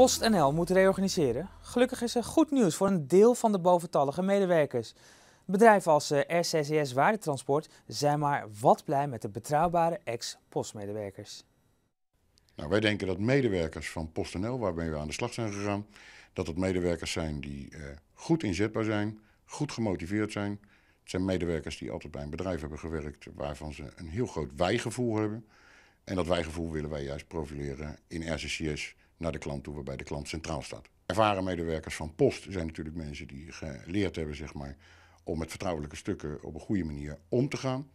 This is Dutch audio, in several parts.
PostNL moet reorganiseren? Gelukkig is er goed nieuws voor een deel van de boventallige medewerkers. Bedrijven als eh, RCCS Waardetransport zijn maar wat blij met de betrouwbare ex-postmedewerkers. Nou, wij denken dat medewerkers van PostNL, waarmee we aan de slag zijn gegaan, dat het medewerkers zijn die eh, goed inzetbaar zijn, goed gemotiveerd zijn. Het zijn medewerkers die altijd bij een bedrijf hebben gewerkt waarvan ze een heel groot wijgevoel hebben. En dat wijgevoel willen wij juist profileren in RCCS naar de klant toe, waarbij de klant centraal staat. Ervaren medewerkers van Post zijn natuurlijk mensen die geleerd hebben zeg maar, om met vertrouwelijke stukken op een goede manier om te gaan.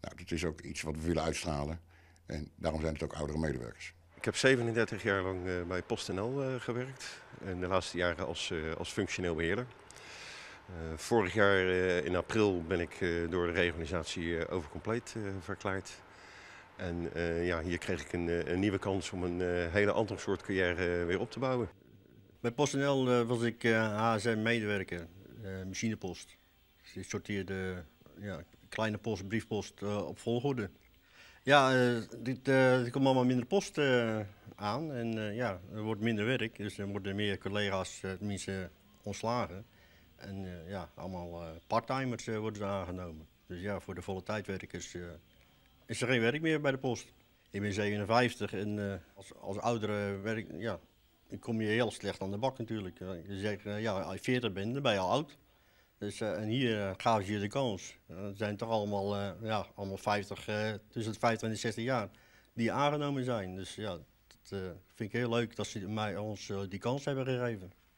Nou, dat is ook iets wat we willen uitstralen en daarom zijn het ook oudere medewerkers. Ik heb 37 jaar lang eh, bij PostNL eh, gewerkt en de laatste jaren als, eh, als functioneel beheerder. vorig jaar in april ben ik door de reorganisatie overcompleet verklaard. En eh, ja, hier kreeg ik een, eh, een nieuwe kans om een uh, hele andere soort carrière weer op te bouwen. Bij PostNL was ik HSM-medewerker, machinepost. Dus ik sorteerde ja, kleine post, briefpost op volgorde. Ja, dit, er komt allemaal minder post aan en ja, er wordt minder werk. Dus er worden meer collega's tenminste ontslagen. En ja, allemaal parttimers worden aangenomen. Dus ja, voor de volle tijdwerkers is er geen werk meer bij de post. Ik ben 57 en eh, als, als oudere werk, ja, kom je heel slecht aan de bak natuurlijk. Je zegt, eh, ja, als je 40 bent, dan ben je al oud. Dus, eh, en hier gaven ze je de kans. Het zijn toch allemaal, ja, allemaal 50, tussen de 50 en de 60 jaar die aangenomen zijn. Dus ja, dat vind ik heel leuk dat ze mij, ons die kans hebben gegeven.